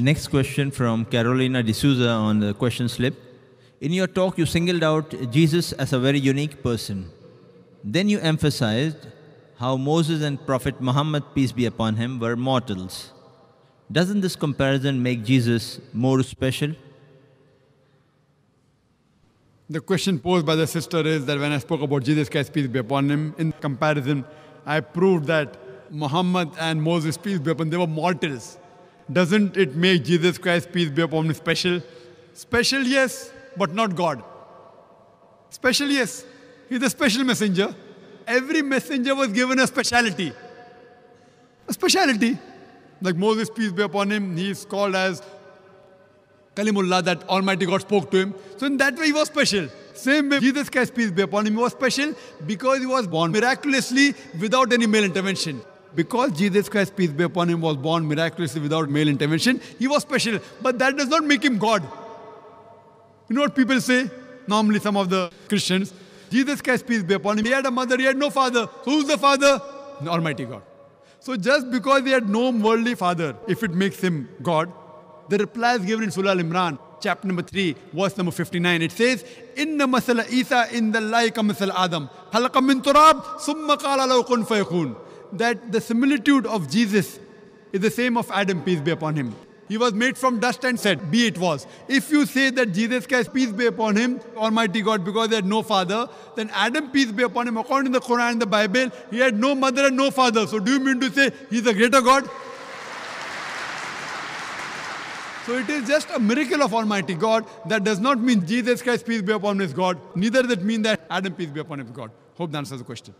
Next question from Carolina D'Souza on the question slip. In your talk, you singled out Jesus as a very unique person. Then you emphasized how Moses and Prophet Muhammad, peace be upon him, were mortals. Doesn't this comparison make Jesus more special? The question posed by the sister is that when I spoke about Jesus Christ, peace be upon him, in comparison, I proved that Muhammad and Moses, peace be upon them, they were mortals doesn't it make Jesus Christ, peace be upon him, special? Special, yes, but not God. Special, yes. He's a special messenger. Every messenger was given a speciality. A speciality. Like Moses, peace be upon him, he is called as Kalimullah, that Almighty God spoke to him. So, in that way, he was special. Same way, Jesus Christ, peace be upon him, he was special because he was born miraculously without any male intervention because Jesus Christ, peace be upon him, was born miraculously without male intervention, he was special. But that does not make him God. You know what people say? Normally, some of the Christians, Jesus Christ, peace be upon him, he had a mother, he had no father. So who's the father? Almighty God. So just because he had no worldly father, if it makes him God, the reply is given in Surah Al Imran, chapter number 3, verse number 59. It says, Inna masala Isa in the laika masal Adam. Halaqa min turab, summa qala law kun that the similitude of Jesus is the same of Adam, peace be upon him. He was made from dust and said, Be it was. If you say that Jesus Christ, peace be upon him, Almighty God, because he had no father, then Adam, peace be upon him, according to the Quran and the Bible, he had no mother and no father. So do you mean to say he's a greater God? So it is just a miracle of Almighty God. That does not mean Jesus Christ, peace be upon him, is God. Neither does it mean that Adam, peace be upon him, is God. Hope that answers the question.